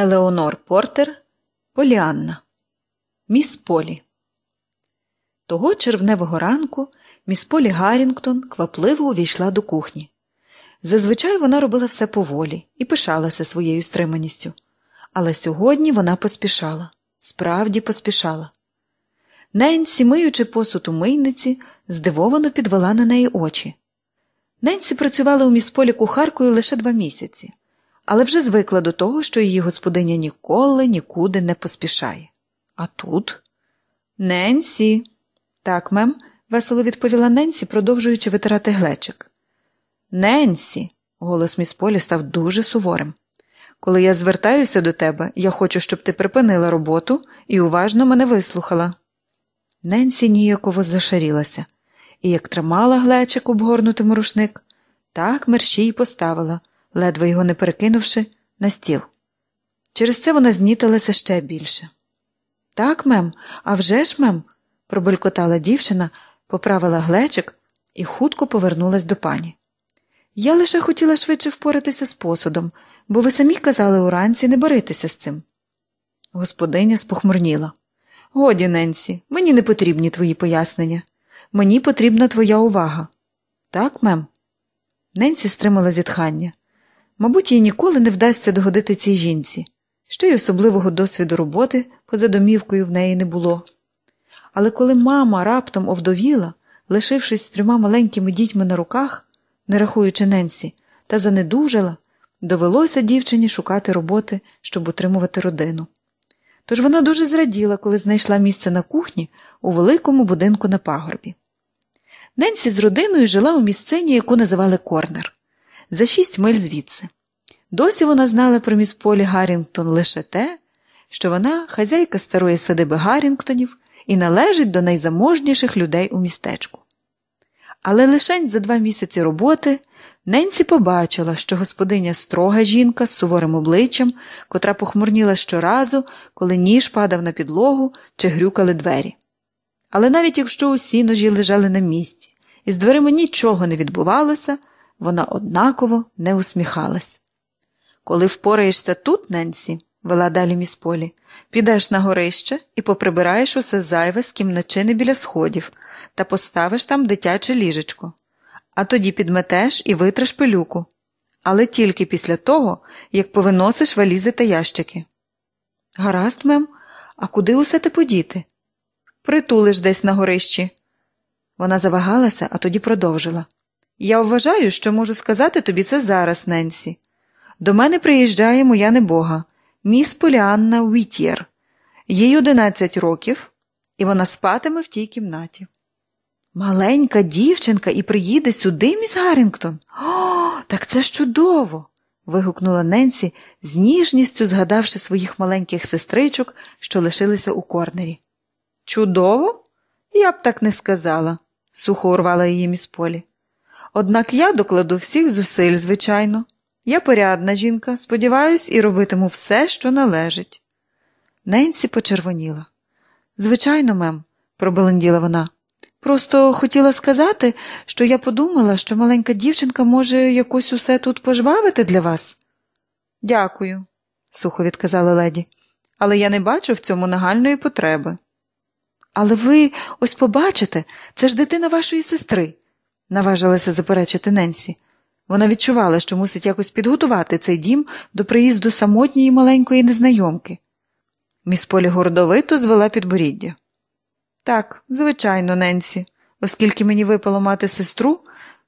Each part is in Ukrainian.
Елеонор Портер Поліанна Міс Полі. Того червневого ранку міс Полі Гаррінгтон квапливо увійшла до кухні. Зазвичай вона робила все поволі і пишалася своєю стриманістю. Але сьогодні вона поспішала, справді поспішала. Ненсі, миючи посуд у мийниці, здивовано підвела на неї очі. Ненсі працювала у місполі кухаркою лише два місяці але вже звикла до того, що її господиня ніколи нікуди не поспішає. А тут Ненсі. Так, мем, весело відповіла Ненсі, продовжуючи витирати глечик. Ненсі, голос міс Полі став дуже суворим. Коли я звертаюся до тебе, я хочу, щоб ти припинила роботу і уважно мене вислухала. Ненсі ніяково зашарілася, і як тримала глечик обгорнутиму рушник, так мерщій поставила, ледве його не перекинувши, на стіл. Через це вона зніталася ще більше. Так, мем, а вже ж, мем, пробелькотала дівчина, поправила глечик і хутко повернулась до пані. Я лише хотіла швидше впоратися з посудом, бо ви самі казали уранці не боритися з цим. Господиня спохмурніла. Годі, Ненсі, мені не потрібні твої пояснення. Мені потрібна твоя увага. Так, мем? Ненсі стримала зітхання. Мабуть, їй ніколи не вдасться догодити цій жінці, ще й особливого досвіду роботи поза домівкою в неї не було. Але коли мама раптом овдовіла, лишившись з трьома маленькими дітьми на руках, не рахуючи ненсі, та занедужала, довелося дівчині шукати роботи, щоб утримувати родину. Тож вона дуже зраділа, коли знайшла місце на кухні у великому будинку на пагорбі. Ненсі з родиною жила у місцині, яку називали Корнер за шість миль звідси. Досі вона знала про міс Полі Гаррінгтон лише те, що вона хазяйка старої садиби Гаррінгтонів і належить до найзаможніших людей у містечку. Але лишень за два місяці роботи Ненсі побачила, що господиня строга жінка з суворим обличчям, котра похмурніла щоразу, коли ніж падав на підлогу чи грюкали двері. Але навіть якщо усі ножі лежали на місці, і з дверима нічого не відбувалося, вона однаково не усміхалась. Коли впораєшся тут, Ненсі, вела далі міс Полі, підеш на горище і поприбираєш усе зайве з кімначини біля сходів та поставиш там дитяче ліжечко, а тоді підметеш і витреш пилюку, але тільки після того, як повиносиш валізи та ящики. Гаразд, мем, а куди усе ти подіти? Притулиш десь на горищі. Вона завагалася, а тоді продовжила. Я вважаю, що можу сказати тобі це зараз, Ненсі. До мене приїжджає моя небога, міс Поліанна Уітєр. Їй 11 років, і вона спатиме в тій кімнаті. Маленька дівчинка і приїде сюди, міс Гаррінгтон? О, так це ж чудово. вигукнула Ненсі, з ніжністю згадавши своїх маленьких сестричок, що лишилися у корнері. Чудово? Я б так не сказала, сухо урвала її міс Полі. Однак я докладу всіх зусиль, звичайно. Я порядна жінка, сподіваюсь, і робитиму все, що належить. Ненсі почервоніла. Звичайно, мем, пробаленділа вона. Просто хотіла сказати, що я подумала, що маленька дівчинка може якось усе тут пожвавити для вас. Дякую, сухо відказала леді, але я не бачу в цьому нагальної потреби. Але ви ось побачите, це ж дитина вашої сестри наважилася заперечити Ненсі. Вона відчувала, що мусить якось підготувати цей дім до приїзду самотньої маленької незнайомки. Міс Полі гордовито звела підборіддя. Так, звичайно, Ненсі, оскільки мені випало мати сестру,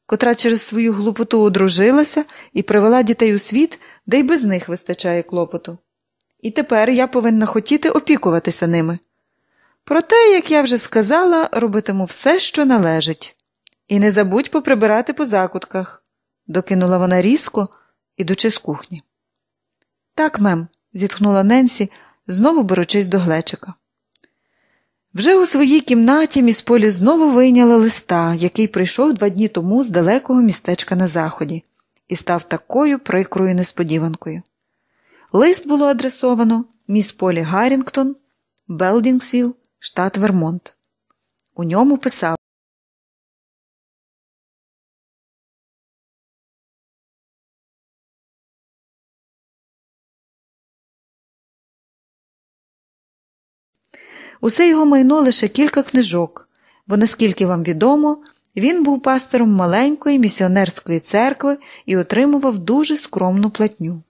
котра через свою глупоту одружилася і привела дітей у світ, де й без них вистачає клопоту. І тепер я повинна хотіти опікуватися ними. Проте, як я вже сказала, робитиму все, що належить. І не забудь поприбирати по закутках, докинула вона різко, ідучи з кухні. Так, мем, зітхнула Ненсі, знову беручись до глечика. Вже у своїй кімнаті міс Полі знову вийняла листа, який прийшов два дні тому з далекого містечка на заході, і став такою прикрою несподіванкою. Лист було адресовано міс Полі Гаррінгтон, Белдінгсвіл, штат Вермонт. У ньому писав. Усе його майно лише кілька книжок, бо, наскільки вам відомо, він був пастором маленької місіонерської церкви і отримував дуже скромну платню.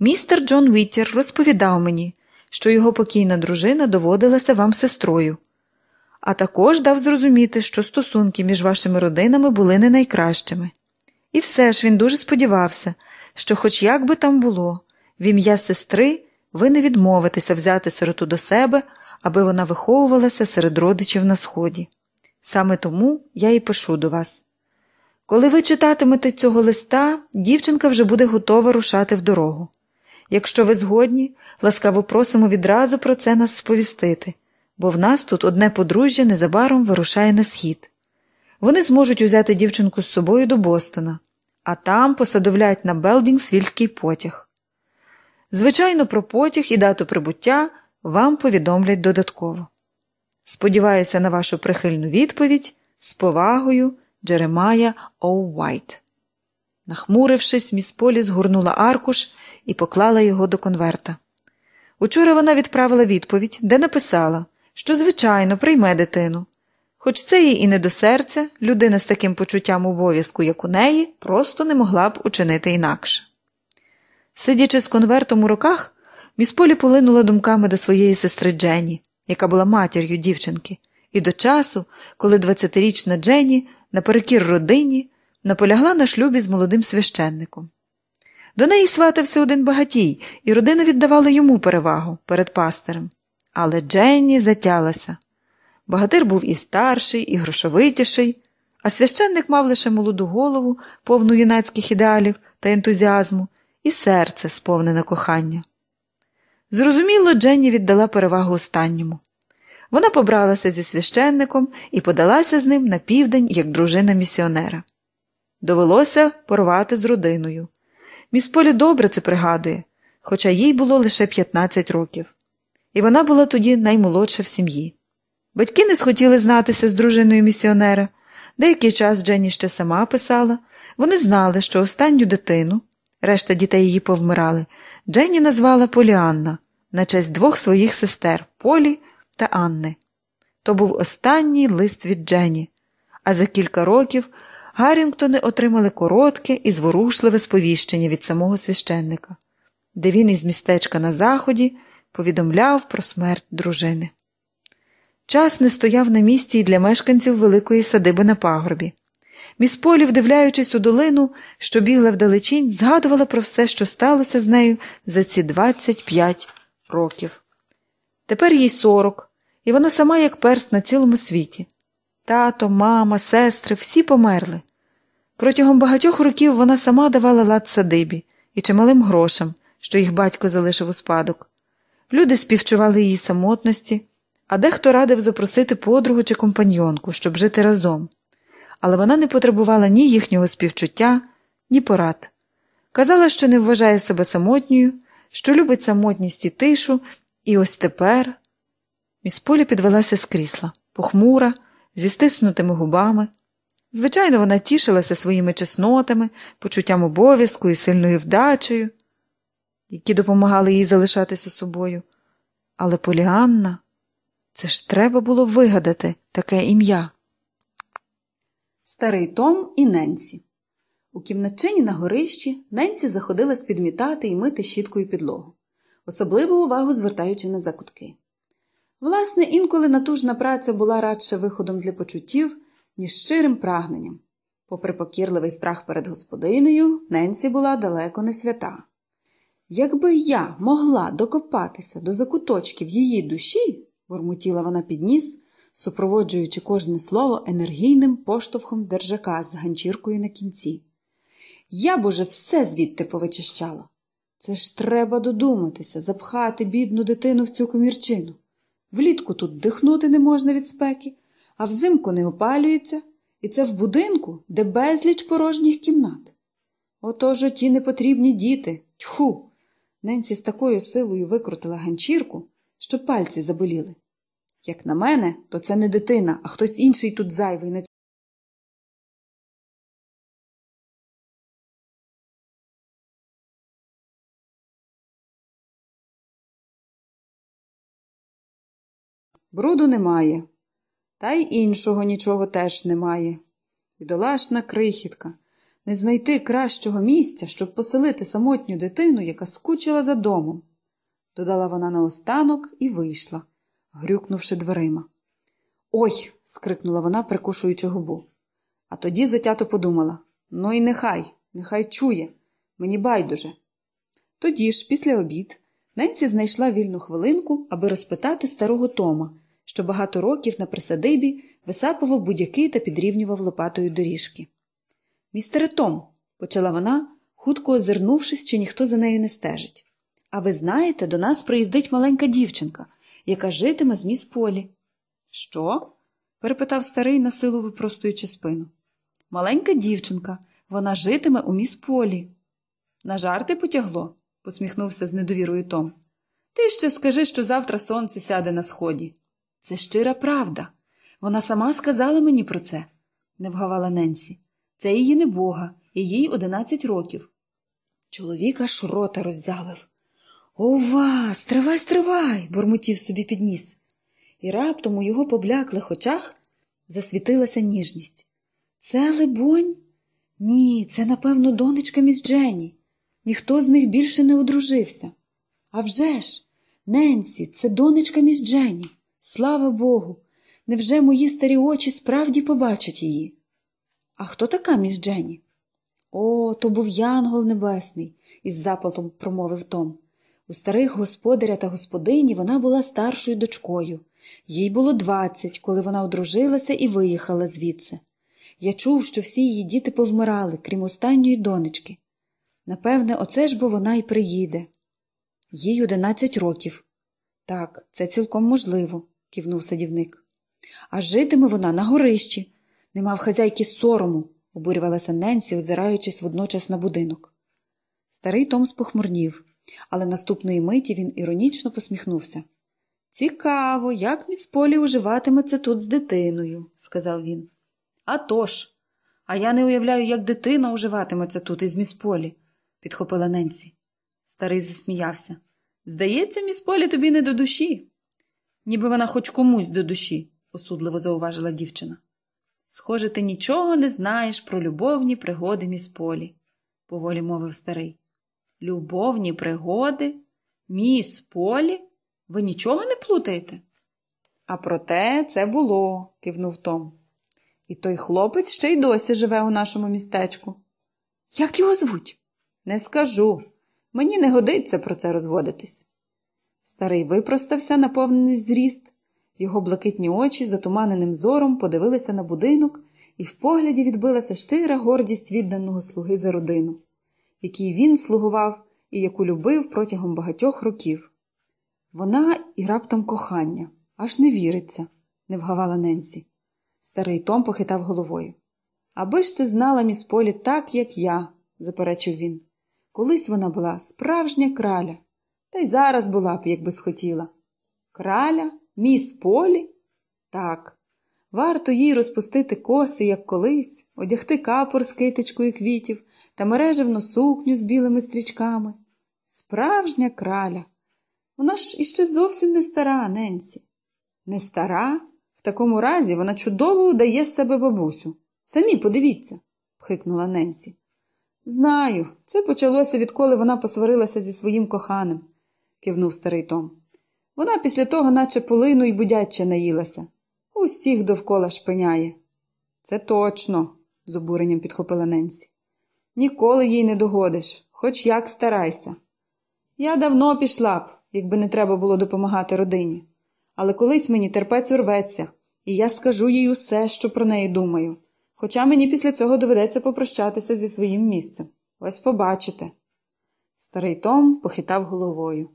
Містер Джон Віттєр розповідав мені, що його покійна дружина доводилася вам сестрою, а також дав зрозуміти, що стосунки між вашими родинами були не найкращими. І все ж він дуже сподівався, що, хоч як би там було, в ім'я сестри ви не відмовитеся взяти сироту до себе, аби вона виховувалася серед родичів на сході. Саме тому я і пишу до вас. Коли ви читатимете цього листа, дівчинка вже буде готова рушати в дорогу. Якщо ви згодні, ласкаво просимо відразу про це нас сповістити, бо в нас тут одне подружжя незабаром вирушає на схід. Вони зможуть узяти дівчинку з собою до Бостона, а там посадовлять на Белдінгсвільський потяг. Звичайно, про потяг і дату прибуття вам повідомлять додатково. Сподіваюся на вашу прихильну відповідь з повагою Джеремая Оу Оуайт. Нахмурившись, міс Полі згорнула аркуш і поклала його до конверта. Учора вона відправила відповідь, де написала, що, звичайно, прийме дитину. Хоч це їй і не до серця, людина з таким почуттям обов'язку, як у неї, просто не могла б учинити інакше. Сидячи з конвертом у руках, міс Полі полинула думками до своєї сестри Дженні, яка була матір'ю дівчинки, і до часу, коли 20-річна Дженні наперекір родині наполягла на шлюбі з молодим священником. До неї сватався один багатій, і родина віддавала йому перевагу перед пастирем. Але Дженні затялася. Багатир був і старший, і грошовитіший, а священник мав лише молоду голову, повну юнацьких ідеалів та ентузіазму, і серце сповнене кохання. Зрозуміло, Дженні віддала перевагу останньому. Вона побралася зі священником і подалася з ним на південь як дружина місіонера. Довелося порвати з родиною. Міс Полі добре це пригадує, хоча їй було лише 15 років, і вона була тоді наймолодша в сім'ї. Батьки не схотіли знатися з дружиною місіонера. Деякий час Дженні ще сама писала, вони знали, що останню дитину, решта дітей її повмирали, Дженні назвала Поліанна на честь двох своїх сестер Полі та Анни. То був останній лист від Дженні, а за кілька років Гаррінгтони отримали коротке і зворушливе сповіщення від самого священника, де він із містечка на заході повідомляв про смерть дружини. Час не стояв на місці і для мешканців великої садиби на пагорбі. Міс Полі, вдивляючись у долину, що бігла вдалечінь, згадувала про все, що сталося з нею за ці 25 років. Тепер їй 40, і вона сама як перст на цілому світі. Тато, мама, сестри, всі померли. Протягом багатьох років вона сама давала лад садибі і чималим грошам, що їх батько залишив у спадок. Люди співчували її самотності, а дехто радив запросити подругу чи компаньонку, щоб жити разом але вона не потребувала ні їхнього співчуття, ні порад. Казала, що не вважає себе самотньою, що любить самотність і тишу, і ось тепер. Міс Полі підвелася з крісла, похмура, зі стиснутими губами. Звичайно, вона тішилася своїми чеснотами, почуттям обов'язку і сильною вдачею, які допомагали їй залишатися собою. Але Поліанна, це ж треба було вигадати таке ім'я. Старий Том і Ненсі. У кімнатчині на горищі Ненсі заходилась підмітати і мити щіткою підлогу, особливу увагу звертаючи на закутки. Власне, інколи натужна праця була радше виходом для почуттів, ніж щирим прагненням. Попри покірливий страх перед господинею, Ненсі була далеко не свята. Якби я могла докопатися до закуточків її душі, бурмотіла вона під ніс – супроводжуючи кожне слово енергійним поштовхом держака з ганчіркою на кінці. Я б уже все звідти повичищала. Це ж треба додуматися, запхати бідну дитину в цю комірчину. Влітку тут дихнути не можна від спеки, а взимку не опалюється, і це в будинку, де безліч порожніх кімнат. Отож ті непотрібні діти. Тьху! Ненсі з такою силою викрутила ганчірку, що пальці заболіли. Як на мене, то це не дитина, а хтось інший тут зайвий. Бруду немає, та й іншого нічого теж немає. Бідолашна крихітка не знайти кращого місця, щоб поселити самотню дитину, яка скучила за домом. Додала вона наостанок і вийшла грюкнувши дверима. Ой. скрикнула вона, прикушуючи губу. А тоді затято подумала ну і нехай, нехай чує, мені байдуже. Тоді ж, після обід, Ненсі знайшла вільну хвилинку, аби розпитати старого Тома, що багато років на присадибі висапував будь-який та підрівнював лопатою доріжки. Містере Том, почала вона, хутко озирнувшись, чи ніхто за нею не стежить. А ви знаєте, до нас приїздить маленька дівчинка яка житиме з міс Полі. Що? перепитав старий, на силу випростуючи спину. Маленька дівчинка, вона житиме у міс Полі. На жарти потягло, посміхнувся з недовірою Том. Ти ще скажи, що завтра сонце сяде на сході. Це щира правда. Вона сама сказала мені про це, не вгавала Ненсі. Це її небога, і їй одинадцять років. Чоловіка ж рота роззявив. Ова, стривай, стривай! бурмотів собі підніс, І раптом у його побляклих очах засвітилася ніжність. Це, либонь? Ні, це, напевно, донечка міс Дженні. Ніхто з них більше не одружився. А вже ж, Ненсі, це донечка міс Дженні. Слава Богу! Невже мої старі очі справді побачать її? А хто така міс Дженні? О, то був Янгол Небесний, із запалом промовив Том. У старих господаря та господині вона була старшою дочкою. Їй було двадцять, коли вона одружилася і виїхала звідси. Я чув, що всі її діти повмирали, крім останньої донечки. Напевне, оце ж бо вона й приїде. Їй одинадцять років. Так, це цілком можливо, кивнув садівник. А житиме вона на горищі. Нема в хазяйки сорому, обурювалася Ненсі, озираючись водночас на будинок. Старий Том спохмурнів але наступної миті він іронічно посміхнувся. Цікаво, як міс Полі уживатиметься тут з дитиною, сказав він. «А тож! А я не уявляю, як дитина уживатиметься тут із міс Полі, підхопила Ненсі. Старий засміявся. Здається, міс Полі тобі не до душі. Ніби вона хоч комусь до душі, осудливо зауважила дівчина. Схоже, ти нічого не знаєш про любовні пригоди міс Полі, поволі мовив старий любовні пригоди, міс полі. Ви нічого не плутаєте? А проте це було, кивнув Том. І той хлопець ще й досі живе у нашому містечку. Як його звуть? Не скажу. Мені не годиться про це розводитись. Старий випростався наповнений зріст, його блакитні очі затуманеним зором подивилися на будинок, і в погляді відбилася щира гордість відданого слуги за родину якій він слугував і яку любив протягом багатьох років. Вона і раптом кохання, аж не віриться, не вгавала Ненсі. Старий Том похитав головою. Аби ж ти знала міс Полі так, як я, заперечив він. Колись вона була справжня краля, та й зараз була б, якби схотіла. Краля, міс Полі? Так. Варто їй розпустити коси, як колись, одягти капор з китичкою квітів, та мереживну сукню з білими стрічками. Справжня краля. Вона ж іще зовсім не стара, Ненсі. Не стара, в такому разі вона чудово удає з себе бабусю. Самі подивіться, пхикнула Ненсі. Знаю, це почалося, відколи вона посварилася зі своїм коханим, кивнув старий Том. Вона після того, наче полину й будяче наїлася. Усіх довкола шпиняє. Це точно, з обуренням підхопила Ненсі. Ніколи їй не догодиш, хоч як старайся. Я давно пішла б, якби не треба було допомагати родині, але колись мені терпець урветься, і я скажу їй усе, що про неї думаю, хоча мені після цього доведеться попрощатися зі своїм місцем. Ось побачите. Старий Том похитав головою.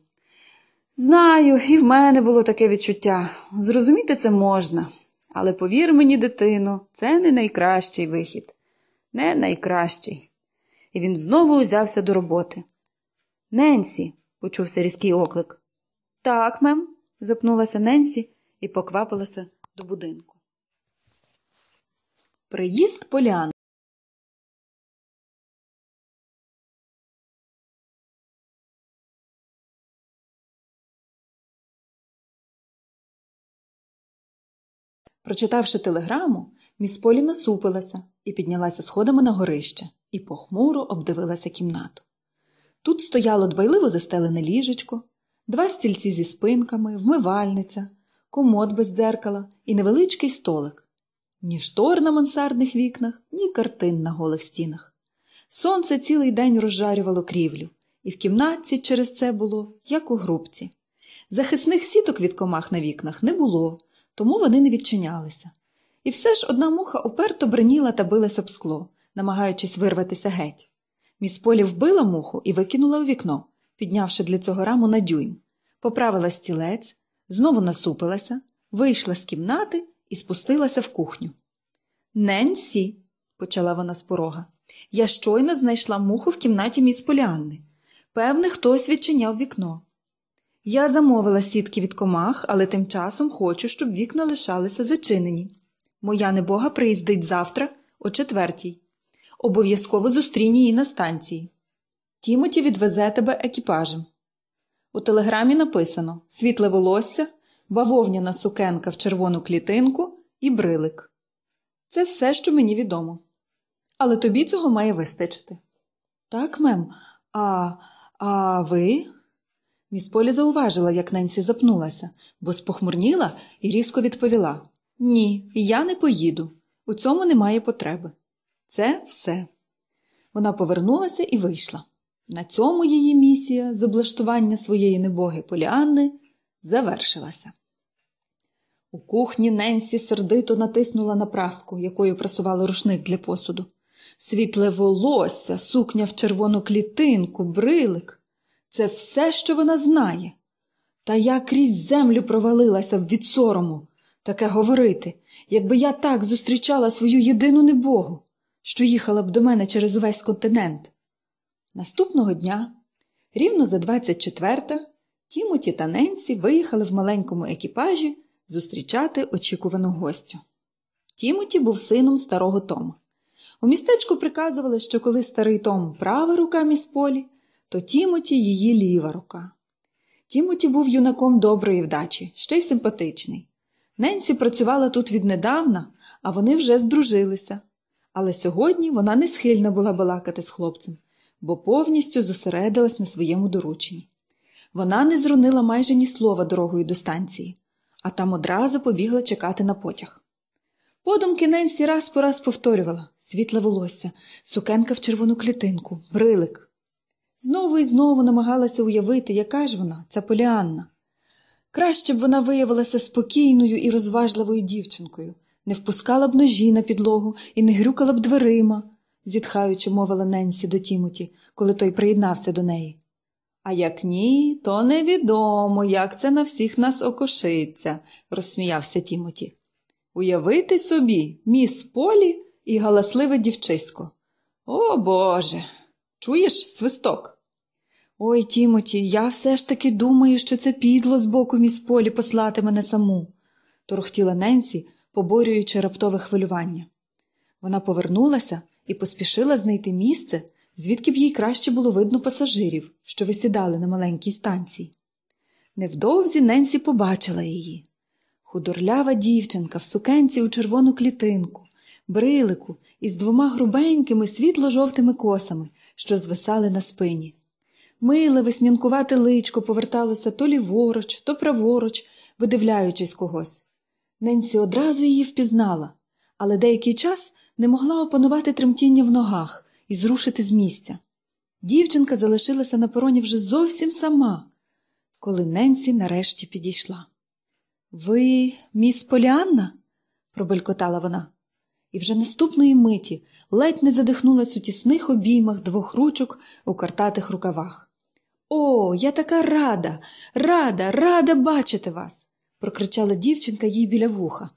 Знаю, і в мене було таке відчуття. Зрозуміти це можна, але повір мені, дитино, це не найкращий вихід, не найкращий і він знову узявся до роботи. Ненсі, почувся різкий оклик. Так, мем, запнулася Ненсі і поквапилася до будинку. Приїзд полян. Прочитавши телеграму, міс Полі насупилася і піднялася сходами на горище і похмуро обдивилася кімнату. Тут стояло дбайливо застелене ліжечко, два стільці зі спинками, вмивальниця, комод без дзеркала і невеличкий столик, ні штор на мансардних вікнах, ні картин на голих стінах. Сонце цілий день розжарювало крівлю, і в кімнатці через це було, як у грубці. Захисних сіток від комах на вікнах не було, тому вони не відчинялися. І все ж одна муха оперто бриніла та билась об скло, намагаючись вирватися геть. Міс Полі вбила муху і викинула у вікно, піднявши для цього раму на дюйм, поправила стілець, знову насупилася, вийшла з кімнати і спустилася в кухню. Ненсі, почала вона з порога, я щойно знайшла муху в кімнаті міс Поліанни. Певне, хтось відчиняв вікно. Я замовила сітки від комах, але тим часом хочу, щоб вікна лишалися зачинені. Моя небога приїздить завтра о четвертій. Обов'язково зустрінь її на станції. Тімоті відвезе тебе екіпажем. У телеграмі написано світле волосся, бавовняна сукенка в червону клітинку і брилик. Це все, що мені відомо. Але тобі цього має вистачити. Так, мем, а а ви? Міс Полі зауважила, як Ненсі запнулася, бо спохмурніла і різко відповіла: Ні, я не поїду. У цьому немає потреби. Це все. Вона повернулася і вийшла. На цьому її місія з облаштування своєї небоги Поліанни завершилася. У кухні Ненсі сердито натиснула на праску, якою прасували рушник для посуду. Світле волосся, сукня в червону клітинку, брилик це все, що вона знає. Та я крізь землю провалилася від сорому, таке говорити, якби я так зустрічала свою єдину небогу що їхала б до мене через увесь континент. Наступного дня, рівно за 24-та, Тімоті та Ненсі виїхали в маленькому екіпажі зустрічати очікувану гостю. Тімоті був сином старого Тома. У містечку приказували, що коли старий Том права рука міс полі, то Тімоті її ліва рука. Тімоті був юнаком доброї вдачі, ще й симпатичний. Ненсі працювала тут віднедавна, а вони вже здружилися. Але сьогодні вона не схильна була балакати з хлопцем, бо повністю зосередилась на своєму дорученні. Вона не зрунила майже ні слова дорогою до станції, а там одразу побігла чекати на потяг. Подумки Ненсі раз по раз повторювала світле волосся, сукенка в червону клітинку, брилик. Знову і знову намагалася уявити, яка ж вона, ця Поліанна. Краще б вона виявилася спокійною і розважливою дівчинкою не впускала б ножі на підлогу і не грюкала б дверима, зітхаючи, мовила Ненсі до Тімоті, коли той приєднався до неї. А як ні, то невідомо, як це на всіх нас окошиться, розсміявся Тімоті. Уявити собі, міс полі і галасливе дівчисько. О Боже. Чуєш, свисток? Ой, Тімоті, я все ж таки думаю, що це підло з боку міс полі послати мене саму, торохтіла Ненсі, поборюючи раптове хвилювання. Вона повернулася і поспішила знайти місце, звідки б їй краще було видно пасажирів, що висідали на маленькій станції. Невдовзі Ненсі побачила її. Худорлява дівчинка в сукенці у червону клітинку, брилику із двома грубенькими світло-жовтими косами, що звисали на спині. Миле веснянкувате личко поверталося то ліворуч, то праворуч, видивляючись когось. Ненсі одразу її впізнала, але деякий час не могла опанувати тремтіння в ногах і зрушити з місця. Дівчинка залишилася на пероні вже зовсім сама, коли Ненсі нарешті підійшла. Ви, міс Поліанна? пробелькотала вона, і вже наступної миті ледь не задихнулась у тісних обіймах двох ручок у картатих рукавах. О, я така рада, рада, рада бачити вас! прокричала дівчинка їй біля вуха.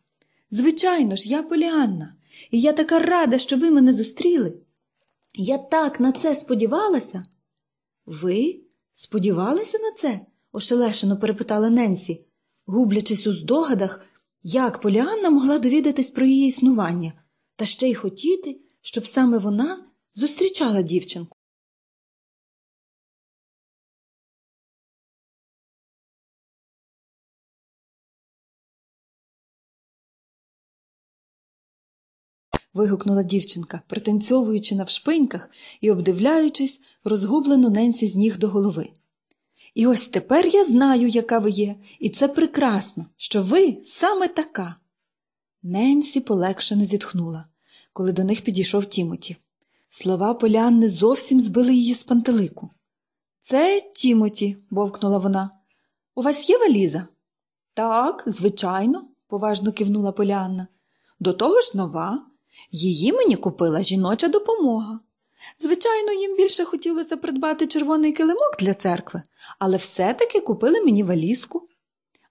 Звичайно ж, я Поліанна, і я така рада, що ви мене зустріли. Я так на це сподівалася. Ви сподівалися на це? ошелешено перепитала Ненсі, гублячись у здогадах, як Поліанна могла довідатись про її існування, та ще й хотіти, щоб саме вона зустрічала дівчинку. вигукнула дівчинка, пританцьовуючи на вшпиньках і обдивляючись розгублену ненсі з ніг до голови. І ось тепер я знаю, яка ви є, і це прекрасно, що ви саме така. Ненсі полегшено зітхнула, коли до них підійшов Тімоті. Слова Полянни зовсім збили її з пантелику. Це Тімоті, вовкнула вона. У вас є валіза? Так, звичайно, поважно кивнула Полянна. До того ж нова. Її мені купила жіноча допомога. Звичайно, їм більше хотілося придбати червоний килимок для церкви, але все-таки купили мені валізку.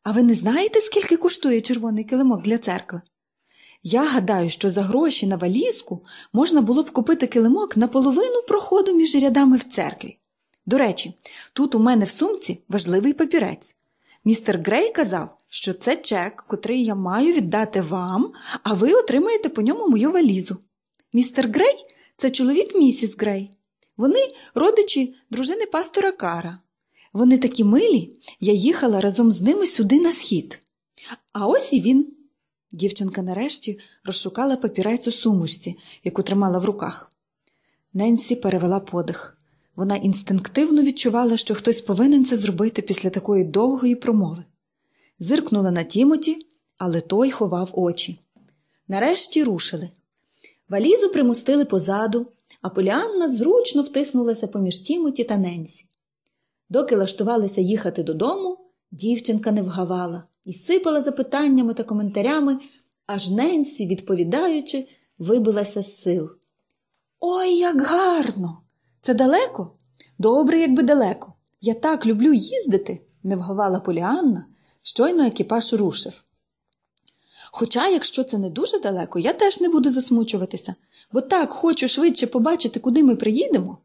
А ви не знаєте, скільки коштує червоний килимок для церкви? Я гадаю, що за гроші на валізку можна було б купити килимок на половину проходу між рядами в церкві. До речі, тут у мене в сумці важливий папірець. Містер Грей казав, що це чек, котрий я маю віддати вам, а ви отримаєте по ньому мою валізу. Містер Грей це чоловік місіс Грей. Вони родичі дружини пастора Кара. Вони такі милі, я їхала разом з ними сюди на схід. А ось і він. Дівчинка нарешті розшукала папірець у сумочці, яку тримала в руках. Ненсі перевела подих. Вона інстинктивно відчувала, що хтось повинен це зробити після такої довгої промови зиркнула на Тімоті, але той ховав очі. Нарешті рушили. Валізу примустили позаду, а Поліанна зручно втиснулася поміж Тімоті та Ненсі. Доки лаштувалися їхати додому, дівчинка не вгавала і сипала запитаннями та коментарями, аж Ненсі, відповідаючи, вибилася з сил. Ой, як гарно! Це далеко? Добре, якби далеко. Я так люблю їздити, не вгавала Поліанна, Щойно екіпаж рушив. Хоча, якщо це не дуже далеко, я теж не буду засмучуватися, бо так хочу швидше побачити, куди ми приїдемо.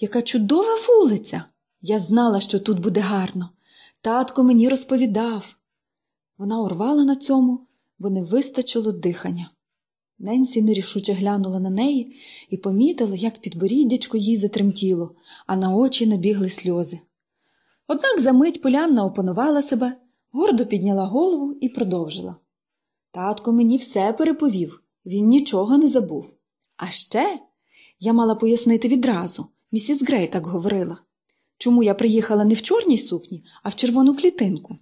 Яка чудова вулиця! Я знала, що тут буде гарно. Татко мені розповідав. Вона урвала на цьому, бо не вистачило дихання. Ненсі нерішуче глянула на неї і помітила, як підборіддячко їй затремтіло, а на очі набігли сльози. Однак за мить Полянна опанувала себе гордо підняла голову і продовжила. Татко мені все переповів, він нічого не забув. А ще я мала пояснити відразу, місіс Грей так говорила, чому я приїхала не в чорній сукні, а в червону клітинку.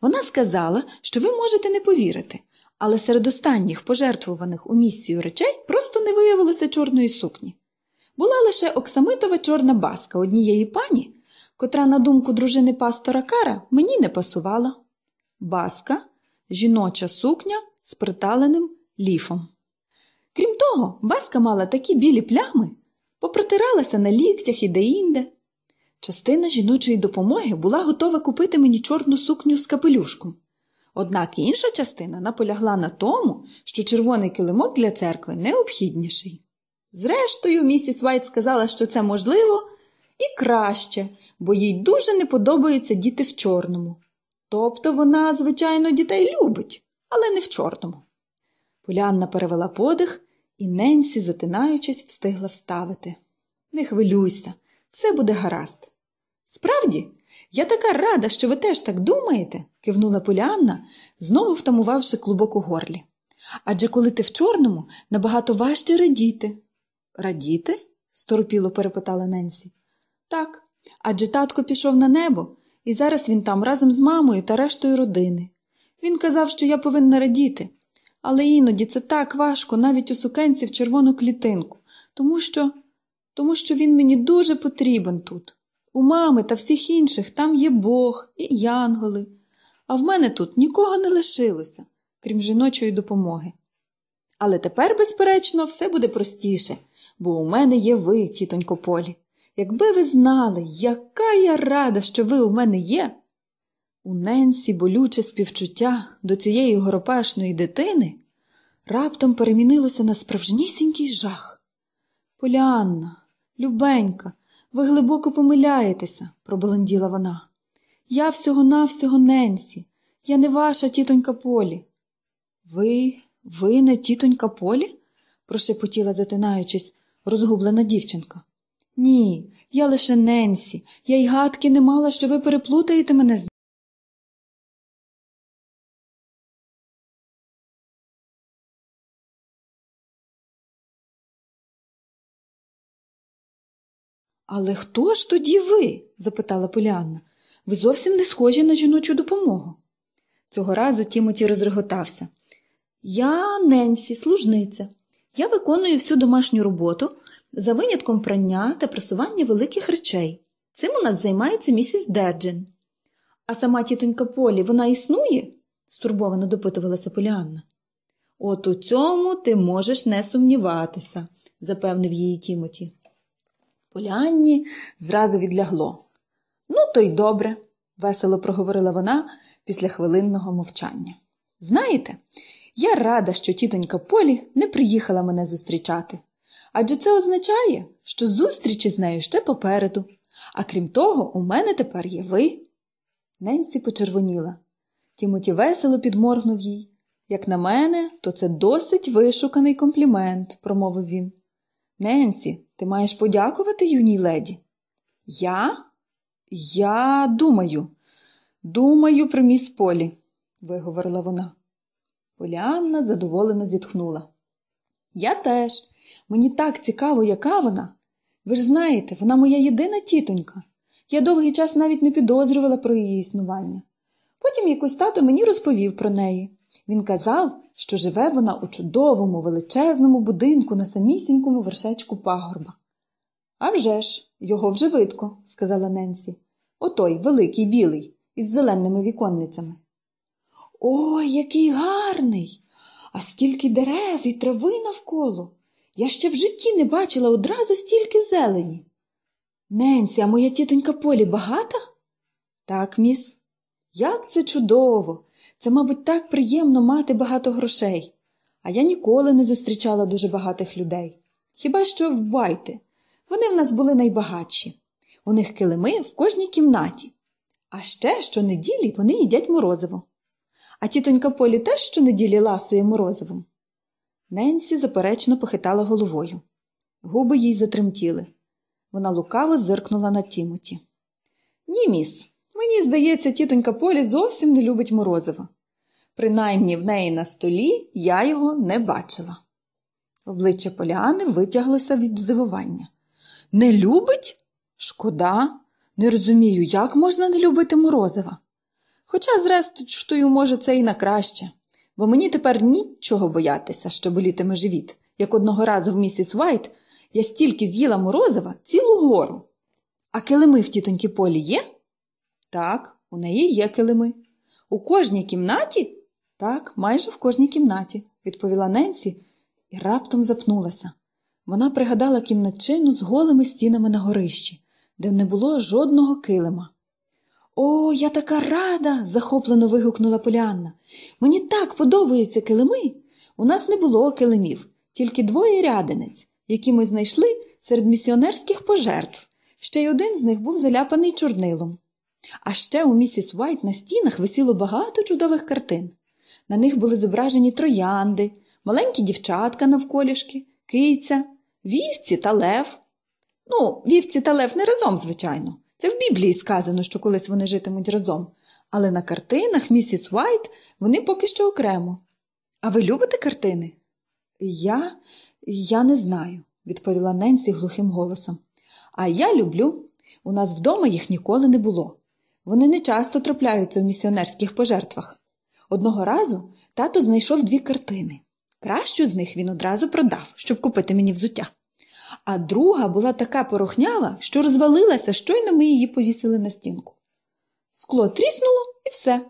Вона сказала, що ви можете не повірити, але серед останніх пожертвуваних у місію речей просто не виявилося чорної сукні. Була лише оксамитова чорна баска однієї пані, котра, на думку дружини пастора Кара, мені не пасувала. Баска, жіноча сукня з приталеним ліфом. Крім того, баска мала такі білі плями, попротиралася на ліктях і деінде. Частина жіночої допомоги була готова купити мені чорну сукню з капелюшком. Однак інша частина наполягла на тому, що червоний килимок для церкви необхідніший. Зрештою, місіс Вайт сказала, що це можливо і краще, бо їй дуже не подобаються діти в чорному. Тобто вона, звичайно, дітей любить, але не в чорному. Полянна перевела подих, і Ненсі, затинаючись, встигла вставити. Не хвилюйся, все буде гаразд. Справді, я така рада, що ви теж так думаєте, кивнула Полянна, знову втамувавши клубок у горлі. Адже коли ти в чорному, набагато важче радіти. Радіти? сторопіло перепитала Ненсі. Так, Адже татко пішов на небо, і зараз він там разом з мамою та рештою родини. Він казав, що я повинна радіти, але іноді це так важко навіть у сукенці в червону клітинку, тому що тому що він мені дуже потрібен тут. У мами та всіх інших там є Бог і янголи, а в мене тут нікого не лишилося, крім жіночої допомоги. Але тепер, безперечно, все буде простіше, бо у мене є ви, тітонько Полі. Якби ви знали, яка я рада, що ви у мене є. У Ненсі болюче співчуття до цієї горопашної дитини раптом перемінилося на справжнісінький жах. Поліанна, любенька, ви глибоко помиляєтеся, проболенділа вона. Я всього навсього Ненсі, я не ваша тітонька Полі. Ви, ви не тітонька Полі? прошепотіла, затинаючись, розгублена дівчинка. Ні, я лише Ненсі, я й гадки не мала, що ви переплутаєте мене з. Але хто ж тоді ви? запитала Поліанна. Ви зовсім не схожі на жіночу допомогу. Цього разу Тімоті розреготався. Я Ненсі, служниця. Я виконую всю домашню роботу, за винятком прання та просування великих речей. Цим у нас займається місіс Дерджен. А сама тітонька Полі, вона існує? стурбовано допитувалася Поліанна. От у цьому ти можеш не сумніватися, запевнив її Тімоті. Поліанні зразу відлягло. Ну, то й добре, весело проговорила вона після хвилинного мовчання. Знаєте, я рада, що тітонька Полі не приїхала мене зустрічати, адже це означає, що зустрічі з нею ще попереду, а крім того, у мене тепер є ви. Ненсі почервоніла. Тімоті весело підморгнув їй. Як на мене, то це досить вишуканий комплімент, промовив він. Ненсі, ти маєш подякувати юній леді? Я? Я думаю, думаю, про міс Полі, виговорила вона. Поліанна задоволено зітхнула. Я теж, Мені так цікаво, яка вона. Ви ж знаєте, вона моя єдина тітонька. Я довгий час навіть не підозрювала про її існування. Потім якось тато мені розповів про неї. Він казав, що живе вона у чудовому, величезному будинку на самісінькому вершечку пагорба. «А вже ж, його вже видко, сказала Ненсі. Отой великий білий, із зеленими віконницями. Ой, який гарний! А скільки дерев і трави навколо. Я ще в житті не бачила одразу стільки зелені. Ненсі, а моя тітонька Полі багата? Так, міс. Як це чудово! Це, мабуть, так приємно мати багато грошей. А я ніколи не зустрічала дуже багатих людей. Хіба що в Байте. Вони в нас були найбагатші. У них килими в кожній кімнаті. А ще щонеділі вони їдять морозиво. А тітонька Полі теж щонеділі ласує морозивом. Ненсі заперечно похитала головою. Губи їй затремтіли. Вона лукаво зиркнула на Тімоті. Ні, міс, мені здається, тітонька Полі зовсім не любить морозива. Принаймні в неї на столі я його не бачила. Обличчя Поліани витяглося від здивування. Не любить? Шкода, не розумію, як можна не любити морозива. Хоча, зрештою, може, це і на краще бо мені тепер нічого боятися, що болітиме живіт, як одного разу в місіс Вайт я стільки з'їла морозива цілу гору. А килими в тітоньки полі є? Так, у неї є килими. У кожній кімнаті? Так, майже в кожній кімнаті, відповіла Ненсі і раптом запнулася. Вона пригадала кімнатчину з голими стінами на горищі, де не було жодного килима. О, я така рада! захоплено вигукнула Поліанна. Мені так подобаються килими. У нас не було килимів, тільки двоє рядинець, які ми знайшли серед місіонерських пожертв. Ще й один з них був заляпаний чорнилом. А ще у місіс Уайт на стінах висіло багато чудових картин. На них були зображені троянди, маленькі дівчатка навколішки, киця, вівці та лев. Ну, вівці та лев не разом, звичайно. Це в Біблії сказано, що колись вони житимуть разом, але на картинах місіс Вайт вони поки що окремо. А ви любите картини? Я Я не знаю, відповіла Ненсі глухим голосом. А я люблю. У нас вдома їх ніколи не було. Вони не часто трапляються в місіонерських пожертвах. Одного разу тато знайшов дві картини. Кращу з них він одразу продав, щоб купити мені взуття. А друга була така порохнява, що розвалилася, щойно ми її повісили на стінку. Скло тріснуло і все.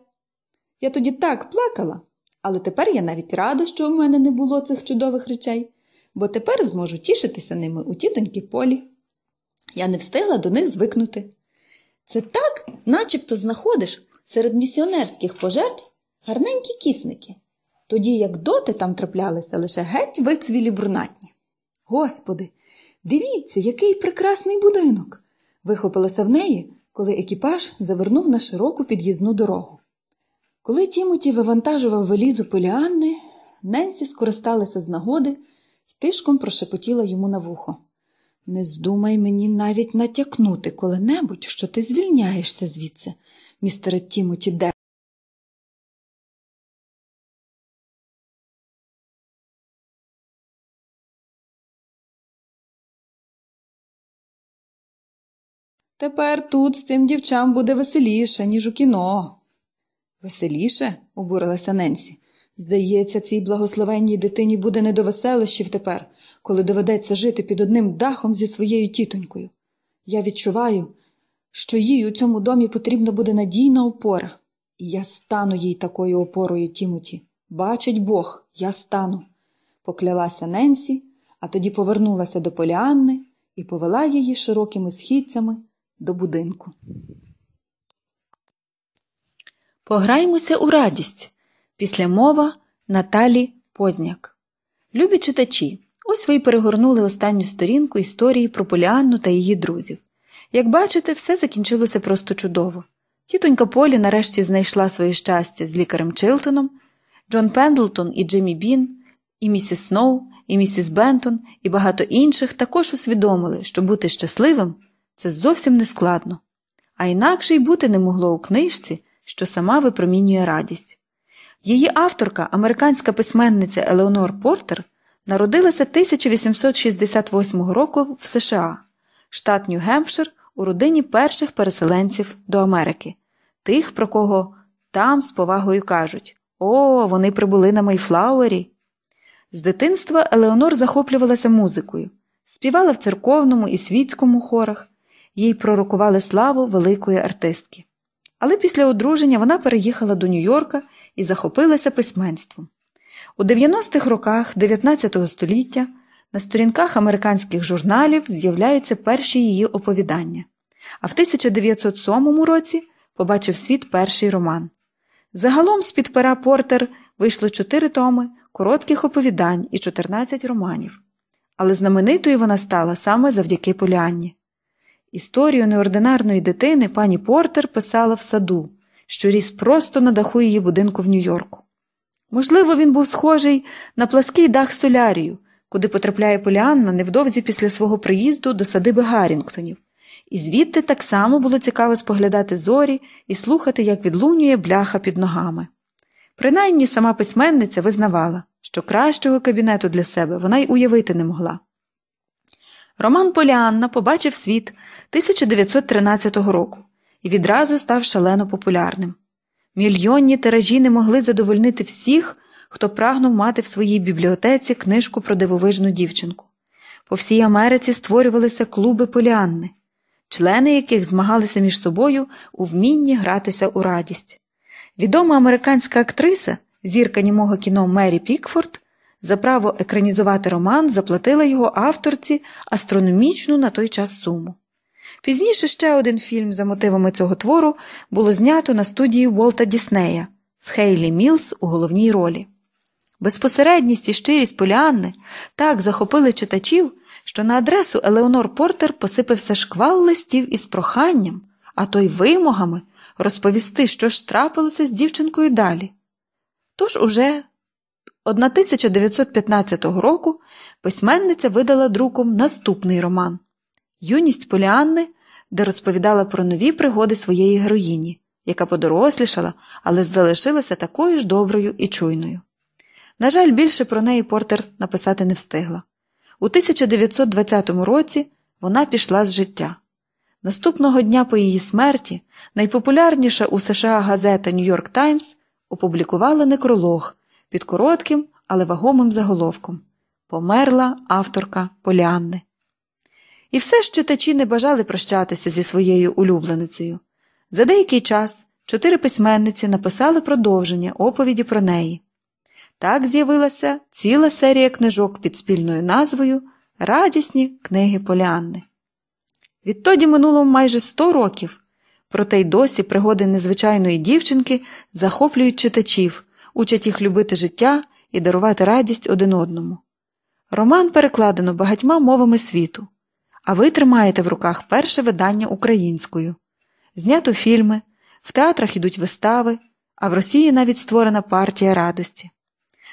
Я тоді так плакала, але тепер я навіть рада, що у мене не було цих чудових речей, бо тепер зможу тішитися ними у тітоньки полі. Я не встигла до них звикнути. Це так, начебто, знаходиш серед місіонерських пожертв гарненькі кісники, тоді як доти там траплялися лише геть вицвілі брунатні. Господи, дивіться, який прекрасний будинок! вихопилася в неї коли екіпаж завернув на широку під'їзну дорогу. Коли Тімоті вивантажував велізу поліанни, Ненсі скористалася з нагоди і тишком прошепотіла йому на вухо. Не здумай мені навіть натякнути коли-небудь, що ти звільняєшся звідси, містере Тімоті Де. Тепер тут з цим дівчам буде веселіше, ніж у кіно. Веселіше? обурилася Ненсі. Здається, цій благословенній дитині буде не до веселищів тепер, коли доведеться жити під одним дахом зі своєю тітонькою. Я відчуваю, що їй у цьому домі потрібна буде надійна опора, і я стану їй такою опорою, Тімоті. Бачить Бог, я стану. Поклялася Ненсі, а тоді повернулася до Поліанни і повела її широкими східцями до будинку. Пограймося у радість. після мова Наталі Позняк. Любі читачі, ось ви й перегорнули останню сторінку історії про Поліанну та її друзів. Як бачите, все закінчилося просто чудово. Тітонька Полі нарешті знайшла своє щастя з лікарем Чилтоном, Джон Пендлтон і Джиммі Бін, і місіс Сноу, і місіс Бентон, і багато інших також усвідомили, що бути щасливим це зовсім не складно. А інакше й бути не могло у книжці, що сама випромінює радість. Її авторка, американська письменниця Елеонор Портер, народилася 1868 року в США, штат Нью-Гемпшир, у родині перших переселенців до Америки, тих, про кого там з повагою кажуть О, вони прибули на Мейфлауері. З дитинства Елеонор захоплювалася музикою, співала в церковному і світському хорах їй пророкували славу великої артистки. Але після одруження вона переїхала до Нью-Йорка і захопилася письменством. У 90-х роках 19 століття на сторінках американських журналів з'являються перші її оповідання, а в 1907 році побачив світ перший роман. Загалом з під пера Портер вийшло 4 томи коротких оповідань і 14 романів. Але знаменитою вона стала саме завдяки Поліанні. Історію неординарної дитини пані Портер писала в саду, що ріс просто на даху її будинку в Нью-Йорку. Можливо, він був схожий на плаский дах солярію, куди потрапляє Поліанна невдовзі після свого приїзду до садиби Гаррінгтонів, і звідти так само було цікаво споглядати зорі і слухати, як відлунює бляха під ногами. Принаймні сама письменниця визнавала, що кращого кабінету для себе вона й уявити не могла. Роман Поліанна побачив світ 1913 року і відразу став шалено популярним. Мільйонні тиражі не могли задовольнити всіх, хто прагнув мати в своїй бібліотеці книжку про дивовижну дівчинку. По всій Америці створювалися клуби поліанни, члени яких змагалися між собою у вмінні гратися у радість. Відома американська актриса, зірка німого кіно Мері Пікфорд, за право екранізувати роман заплатила його авторці астрономічну на той час суму. Пізніше ще один фільм за мотивами цього твору було знято на студії Уолта Діснея з Хейлі Мілс у головній ролі. Безпосередність і щирість Поліанни так захопили читачів, що на адресу Елеонор Портер посипився шквал листів із проханням, а то й вимогами розповісти, що ж трапилося з дівчинкою далі. Тож уже 1915 року письменниця видала друком наступний роман Юність Поліанни де розповідала про нові пригоди своєї героїні, яка подорослішала, але залишилася такою ж доброю і чуйною. На жаль, більше про неї Портер написати не встигла. У 1920 році вона пішла з життя. Наступного дня по її смерті найпопулярніша у США газета Нью-Йорк Таймс опублікувала некролог під коротким, але вагомим заголовком Померла авторка Полянни. І все ж читачі не бажали прощатися зі своєю улюбленицею. За деякий час чотири письменниці написали продовження оповіді про неї. Так з'явилася ціла серія книжок під спільною назвою Радісні книги Поліанни. Відтоді минуло майже сто років, проте й досі пригоди незвичайної дівчинки захоплюють читачів, учать їх любити життя і дарувати радість один одному. Роман перекладено багатьма мовами світу. А ви тримаєте в руках перше видання українською. Знято фільми, в театрах ідуть вистави, а в Росії навіть створена партія радості.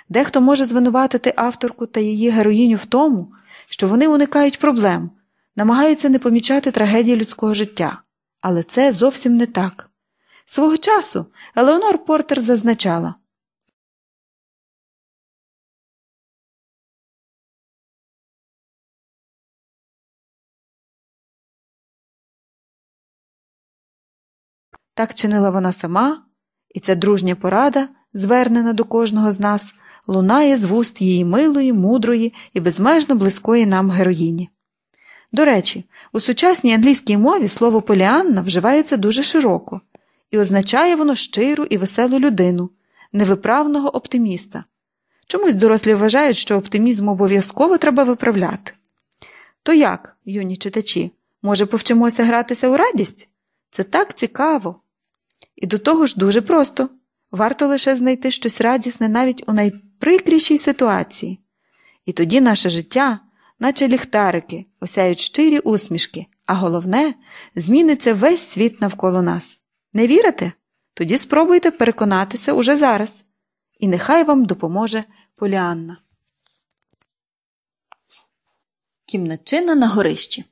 Дехто може звинуватити авторку та її героїню в тому, що вони уникають проблем, намагаються не помічати трагедії людського життя. Але це зовсім не так. Свого часу Елеонор Портер зазначала Так чинила вона сама, і ця дружня порада, звернена до кожного з нас, лунає з вуст її милої, мудрої і безмежно близької нам героїні. До речі, у сучасній англійській мові слово поліанна вживається дуже широко, і означає воно щиру і веселу людину, невиправного оптиміста. Чомусь дорослі вважають, що оптимізм обов'язково треба виправляти. То як, юні читачі, може повчимося гратися у радість? Це так цікаво, і до того ж дуже просто варто лише знайти щось радісне навіть у найприкрішій ситуації. І тоді наше життя, наче ліхтарики, осяють щирі усмішки, а головне, зміниться весь світ навколо нас. Не вірите? Тоді спробуйте переконатися уже зараз. І нехай вам допоможе Поліанна. Кімнатчина на горищі.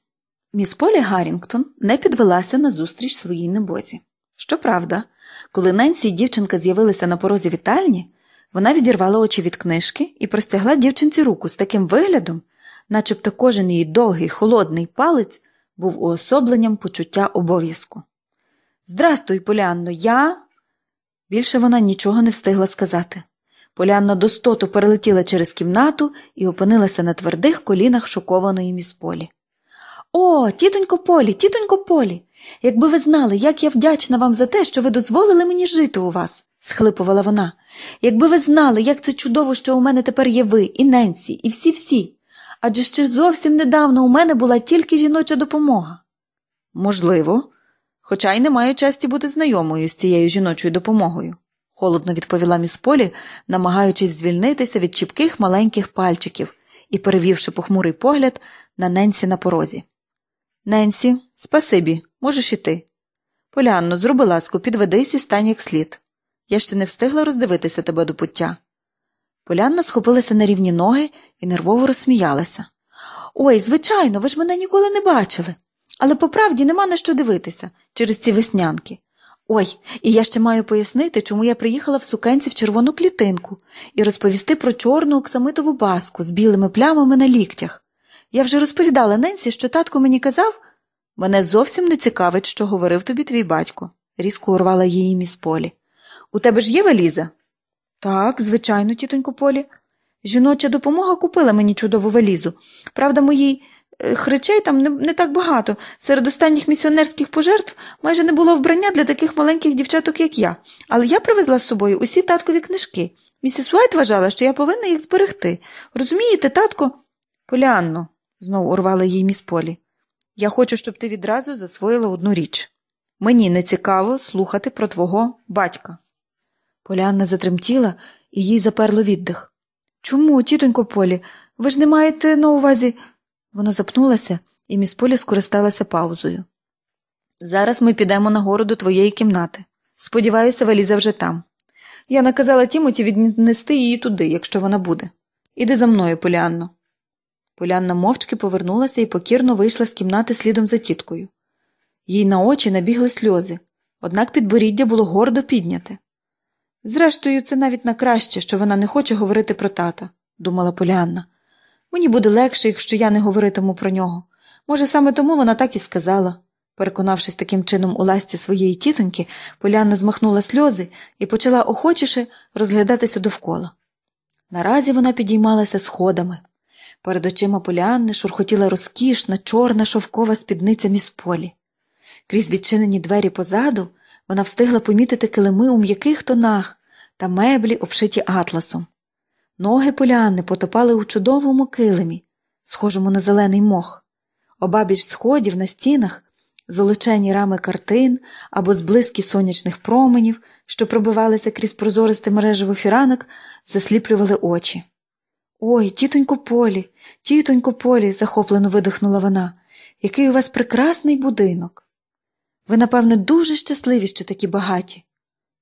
Міс Полі Гаррінгтон не підвелася на зустріч своїй небозі. Щоправда, коли Ненсі і дівчинка з'явилися на порозі вітальні, вона відірвала очі від книжки і простягла дівчинці руку з таким виглядом, начебто кожен її довгий холодний палець був уособленням почуття обов'язку. Здрастуй, Полянно, я. Більше вона нічого не встигла сказати. Полянна достоту перелетіла через кімнату і опинилася на твердих колінах шокованої місполі. О, тітонько Полі, тітонько Полі! Якби ви знали, як я вдячна вам за те, що ви дозволили мені жити у вас, схлипувала вона. Якби ви знали, як це чудово, що у мене тепер є ви, і Ненсі, і всі всі. Адже ще зовсім недавно у мене була тільки жіноча допомога. Можливо, хоча й не маю честі бути знайомою з цією жіночою допомогою, холодно відповіла міс Полі, намагаючись звільнитися від чіпких маленьких пальчиків і перевівши похмурий погляд на Ненсі на порозі. Ненсі, спасибі, Можеш іти. Полянно, зроби ласку, підведись і стань як слід. Я ще не встигла роздивитися тебе до пуття. Полянна схопилася на рівні ноги і нервово розсміялася. Ой, звичайно, ви ж мене ніколи не бачили. Але по правді нема на що дивитися через ці веснянки. Ой, і я ще маю пояснити, чому я приїхала в сукенці в червону клітинку і розповісти про чорну оксамитову баску з білими плямами на ліктях. Я вже розповідала Ненсі, що татко мені казав, Мене зовсім не цікавить, що говорив тобі твій батько, різко урвала її міс Полі. У тебе ж є валіза? Так, звичайно, тітонько Полі. Жіноча допомога купила мені чудову валізу. Правда, моїй е, хречей там не, не так багато. Серед останніх місіонерських пожертв майже не було вбрання для таких маленьких дівчаток, як я. Але я привезла з собою усі таткові книжки. Місіс Уайт вважала, що я повинна їх зберегти. Розумієте, татко? Поліанно, знову урвала їй міс Полі. Я хочу, щоб ти відразу засвоїла одну річ. Мені не цікаво слухати про твого батька. Полянна затремтіла і їй заперло віддих. Чому, тітонько Полі, ви ж не маєте на увазі. Вона запнулася, і міс Полі скористалася паузою. Зараз ми підемо на гору до твоєї кімнати. Сподіваюся, валіза вже там. Я наказала Тімоті віднести її туди, якщо вона буде. Іди за мною, Поліанно. Полянна мовчки повернулася і покірно вийшла з кімнати слідом за тіткою. Їй на очі набігли сльози, однак підборіддя було гордо підняте. Зрештою, це навіть на краще, що вона не хоче говорити про тата, думала Полянна. Мені буде легше, якщо я не говоритиму про нього. Може, саме тому вона так і сказала. Переконавшись таким чином у ласті своєї тітоньки, Полянна змахнула сльози і почала охочіше розглядатися довкола. Наразі вона підіймалася сходами. Перед очима Поліанни шурхотіла розкішна, чорна шовкова спідниця полі. Крізь відчинені двері позаду вона встигла помітити килими у м'яких тонах та меблі, обшиті атласом. Ноги Поліанни потопали у чудовому килимі, схожому на зелений мох. Обабіч сходів на стінах золочені рами картин або зблизькі сонячних променів, що пробивалися крізь прозористе мережево фіранок, засліплювали очі. Ой, тітонько Полі, тітонько Полі, захоплено видихнула вона, який у вас прекрасний будинок. Ви, напевне, дуже щасливі, що такі багаті.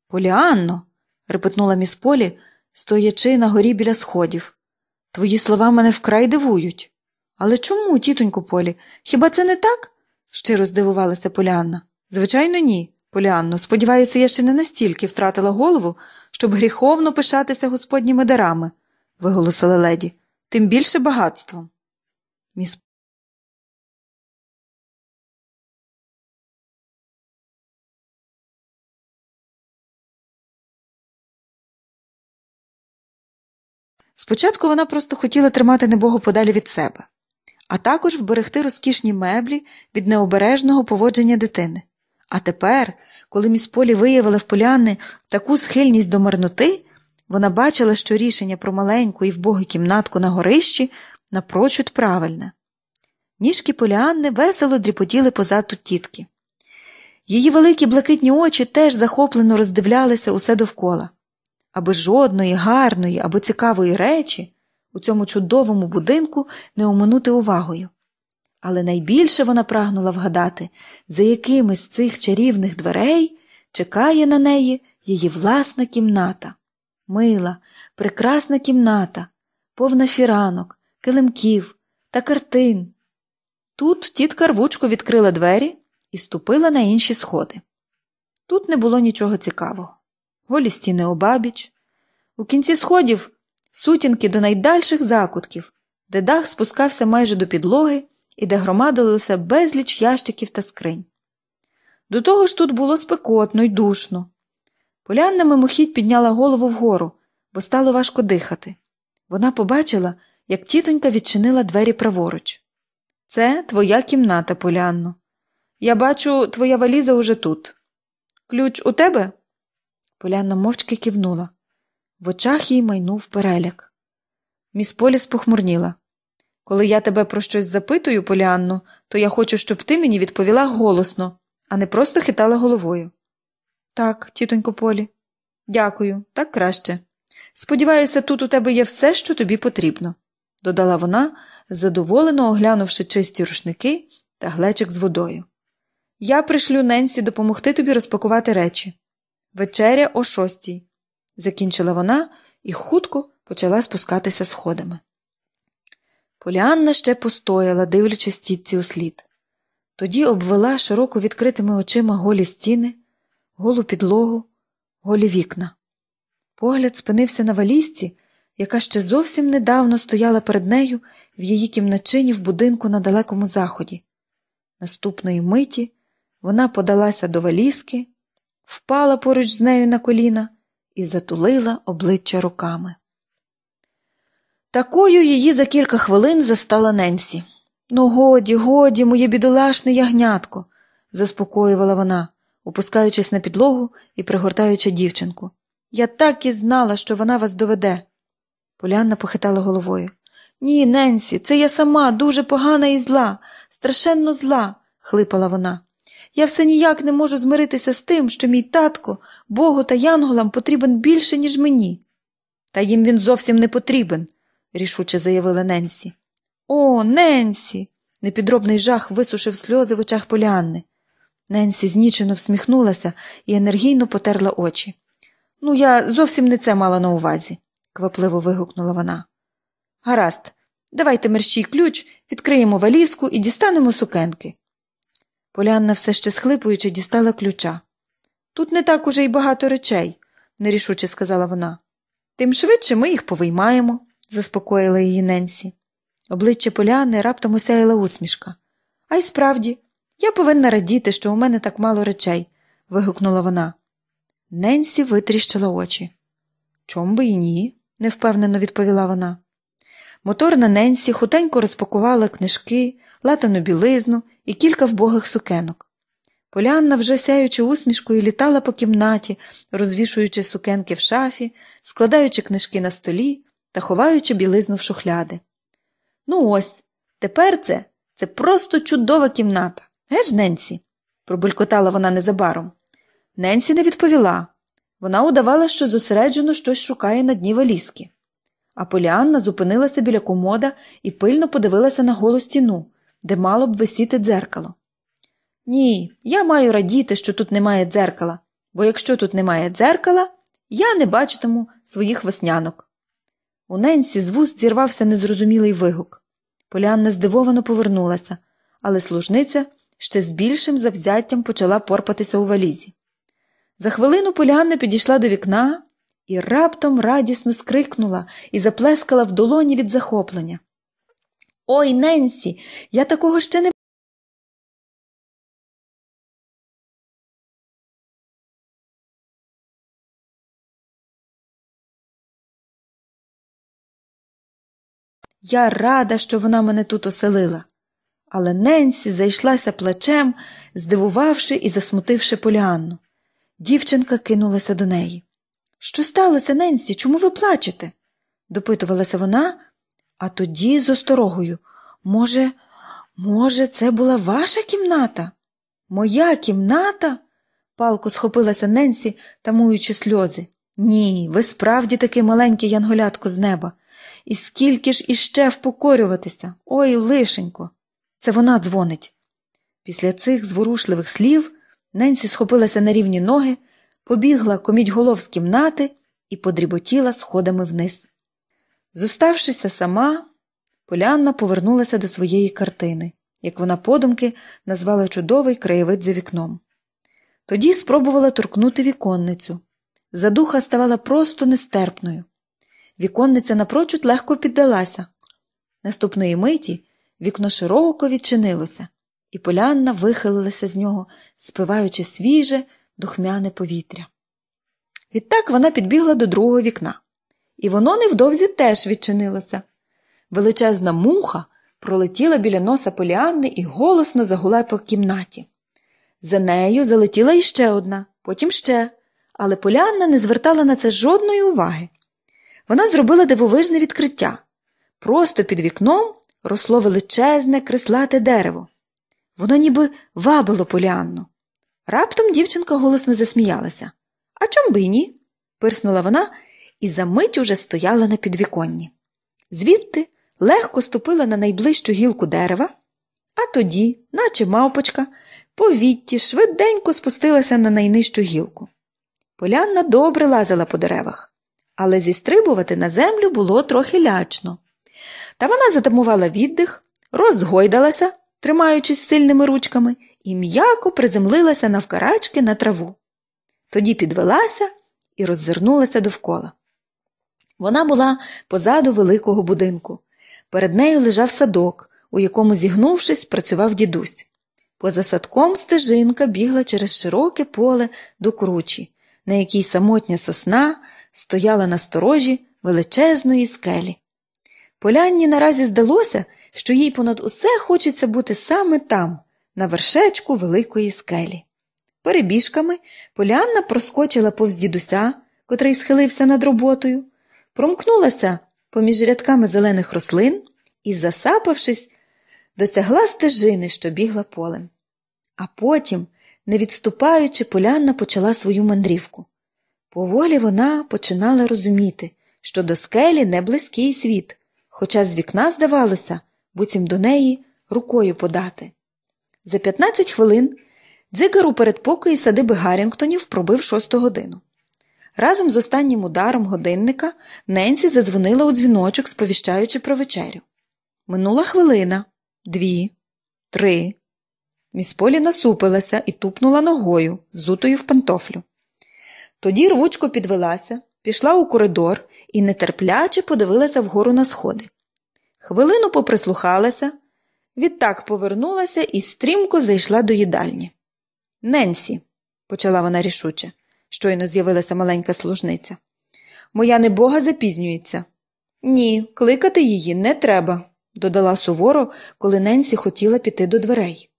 Поліанно, репетнула міс Полі, стоячи на горі біля сходів. Твої слова мене вкрай дивують. Але чому, тітонько Полі, хіба це не так? щиро здивувалася Поліанна. Звичайно, ні, Поліанно. Сподіваюся, я ще не настільки втратила голову, щоб гріховно пишатися господніми дарами виголосила леді, тим більше багатством. Міс Спочатку вона просто хотіла тримати небого подалі від себе, а також вберегти розкішні меблі від необережного поводження дитини. А тепер, коли міс Полі виявила в поляни таку схильність до марноти, вона бачила, що рішення про маленьку і вбогу кімнатку на горищі напрочуд правильне. Ніжки Поліанни весело дріпотіли позаду тітки. Її великі блакитні очі теж захоплено роздивлялися усе довкола, аби жодної гарної або цікавої речі у цьому чудовому будинку не оминути увагою. Але найбільше вона прагнула вгадати, за якими з цих чарівних дверей чекає на неї її власна кімната мила, прекрасна кімната, повна фіранок, килимків та картин. Тут тітка рвучко відкрила двері і ступила на інші сходи. Тут не було нічого цікавого. Голі стіни обабіч. У кінці сходів сутінки до найдальших закутків, де дах спускався майже до підлоги і де громадилися безліч ящиків та скринь. До того ж тут було спекотно й душно. Полянна мимохідь підняла голову вгору, бо стало важко дихати. Вона побачила, як тітонька відчинила двері праворуч. Це твоя кімната, Полянно. Я бачу, твоя валіза уже тут. Ключ у тебе? Полянна мовчки кивнула. В очах їй майнув переляк. Міс Поліс спохмурніла. Коли я тебе про щось запитую, Полянно, то я хочу, щоб ти мені відповіла голосно, а не просто хитала головою. Так, тітонько Полі. Дякую, так краще. Сподіваюся, тут у тебе є все, що тобі потрібно, додала вона, задоволено оглянувши чисті рушники та глечик з водою. Я пришлю Ненсі допомогти тобі розпакувати речі. Вечеря о шостій, закінчила вона і хутко почала спускатися сходами. Поліанна ще постояла, дивлячись тітці у слід. Тоді обвела широко відкритими очима голі стіни голу підлогу, голі вікна. Погляд спинився на валізці, яка ще зовсім недавно стояла перед нею в її кімначині в будинку на далекому заході. Наступної миті вона подалася до валізки, впала поруч з нею на коліна і затулила обличчя руками. Такою її за кілька хвилин застала Ненсі. Ну, годі, годі, моє бідолашне ягнятко, заспокоювала вона опускаючись на підлогу і пригортаючи дівчинку. Я так і знала, що вона вас доведе. Полянна похитала головою. Ні, Ненсі, це я сама дуже погана і зла, страшенно зла, хлипала вона. Я все ніяк не можу змиритися з тим, що мій татко, Богу та янголам потрібен більше, ніж мені. Та їм він зовсім не потрібен, рішуче заявила Ненсі. О, Ненсі. Непідробний жах висушив сльози в очах Полянни. Ненсі знічено всміхнулася і енергійно потерла очі. Ну, я зовсім не це мала на увазі, квапливо вигукнула вона. Гаразд, давайте мерщій ключ, відкриємо валізку і дістанемо сукенки. Полянна все ще схлипуючи, дістала ключа. Тут не так уже й багато речей, нерішуче сказала вона. Тим швидше ми їх повиймаємо, заспокоїла її Ненсі. Обличчя Поляни раптом осяяла усмішка. А й справді, я повинна радіти, що у мене так мало речей. вигукнула вона. Ненсі витріщила очі. Чом би і ні, невпевнено відповіла вона. Моторна Ненсі хутенько розпакувала книжки, латану білизну і кілька вбогих сукенок. Полянна, вже сяючи усмішкою, літала по кімнаті, розвішуючи сукенки в шафі, складаючи книжки на столі та ховаючи білизну в шухляди. Ну, ось, тепер це, це просто чудова кімната. Геш, Ненсі? пробулькотала вона незабаром. Ненсі не відповіла. Вона удавала, що зосереджено щось шукає на дні валізки. А Поліанна зупинилася біля комода і пильно подивилася на голу стіну, де мало б висіти дзеркало. Ні, я маю радіти, що тут немає дзеркала, бо якщо тут немає дзеркала, я не бачитиму своїх веснянок. У Ненсі з вуст зірвався незрозумілий вигук. Поліанна здивовано повернулася, але служниця ще з більшим завзяттям почала порпатися у валізі. За хвилину Поліанна підійшла до вікна і раптом радісно скрикнула і заплескала в долоні від захоплення. Ой, Ненсі, я такого ще не Я рада, що вона мене тут оселила. Але Ненсі зайшлася плачем, здивувавши і засмутивши Поліанну. Дівчинка кинулася до неї. Що сталося, Ненсі? Чому ви плачете? допитувалася вона, а тоді з осторогою. Може, може, це була ваша кімната? Моя кімната? палко схопилася Ненсі, тамуючи сльози. Ні, ви справді таки маленький янголятко з неба. І скільки ж іще впокорюватися? Ой, лишенько. Це вона дзвонить. Після цих зворушливих слів Ненсі схопилася на рівні ноги, побігла коміть голов з кімнати і подріботіла сходами вниз. Зуставшися сама, Полянна повернулася до своєї картини, як вона подумки назвала чудовий краєвид за вікном. Тоді спробувала торкнути віконницю. Задуха ставала просто нестерпною. Віконниця напрочуд легко піддалася. Наступної миті Вікно широко відчинилося, і полянна вихилилася з нього, спиваючи свіже, духмяне повітря. Відтак вона підбігла до другого вікна, і воно невдовзі теж відчинилося. Величезна муха пролетіла біля носа поліанни і голосно загула по кімнаті. За нею залетіла іще одна, потім ще, але поліанна не звертала на це жодної уваги. Вона зробила дивовижне відкриття. Просто під вікном росло величезне крислате дерево. Воно ніби вабило поліанну. Раптом дівчинка голосно засміялася. А чом би й ні? пирснула вона і за мить уже стояла на підвіконні. Звідти легко ступила на найближчу гілку дерева, а тоді, наче мавпочка, повітті швиденько спустилася на найнижчу гілку. Полянна добре лазила по деревах, але зістрибувати на землю було трохи лячно. Та вона затамувала віддих, розгойдалася, тримаючись сильними ручками, і м'яко приземлилася навкарачки на траву. Тоді підвелася і роззирнулася довкола. Вона була позаду великого будинку. Перед нею лежав садок, у якому, зігнувшись, працював дідусь. Поза садком стежинка бігла через широке поле до кручі, на якій самотня сосна стояла на сторожі величезної скелі. Полянні наразі здалося, що їй понад усе хочеться бути саме там, на вершечку великої скелі. Перебіжками Полянна проскочила повз дідуся, котрий схилився над роботою, промкнулася поміж рядками зелених рослин і, засапавшись, досягла стежини, що бігла полем. А потім, не відступаючи, Полянна почала свою мандрівку. Поволі вона починала розуміти, що до скелі не близький світ, хоча з вікна здавалося, буцім до неї рукою подати. За 15 хвилин дзигар у передпокої садиби Гаррінгтонів пробив шосту годину. Разом з останнім ударом годинника Ненсі задзвонила у дзвіночок, сповіщаючи про вечерю. Минула хвилина, дві, три. Міс Полі насупилася і тупнула ногою, взутою в пантофлю. Тоді рвучко підвелася, пішла у коридор і нетерпляче подивилася вгору на сходи. Хвилину поприслухалася, відтак повернулася і стрімко зайшла до їдальні. Ненсі, почала вона рішуче, щойно з'явилася маленька служниця. Моя небога запізнюється. Ні, кликати її не треба, додала суворо, коли Ненсі хотіла піти до дверей.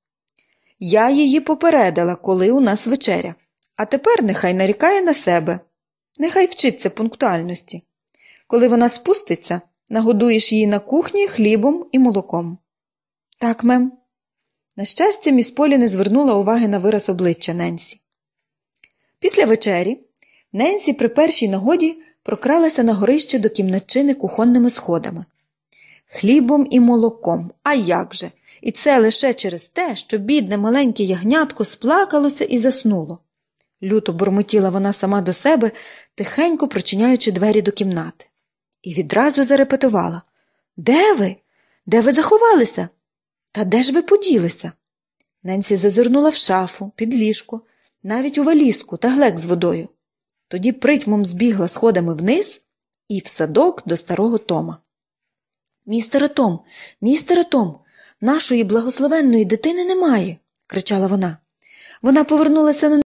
Я її попередила, коли у нас вечеря, а тепер нехай нарікає на себе. Нехай вчиться пунктуальності. Коли вона спуститься, нагодуєш її на кухні хлібом і молоком. Так, мем. На щастя, міс Полі не звернула уваги на вираз обличчя Ненсі. Після вечері Ненсі при першій нагоді прокралася на горище до кімнатчини кухонними сходами. Хлібом і молоком, а як же! І це лише через те, що бідне маленьке ягнятко сплакалося і заснуло люто бурмотіла вона сама до себе, тихенько причиняючи двері до кімнати. І відразу зарепетувала Де ви? Де ви заховалися? Та де ж ви поділися? Ненсі зазирнула в шафу, під ліжко, навіть у валізку та глек з водою. Тоді притьмом збігла сходами вниз і в садок до старого Тома. Містере Том, містере Том, нашої благословенної дитини немає, кричала вона. Вона повернулася на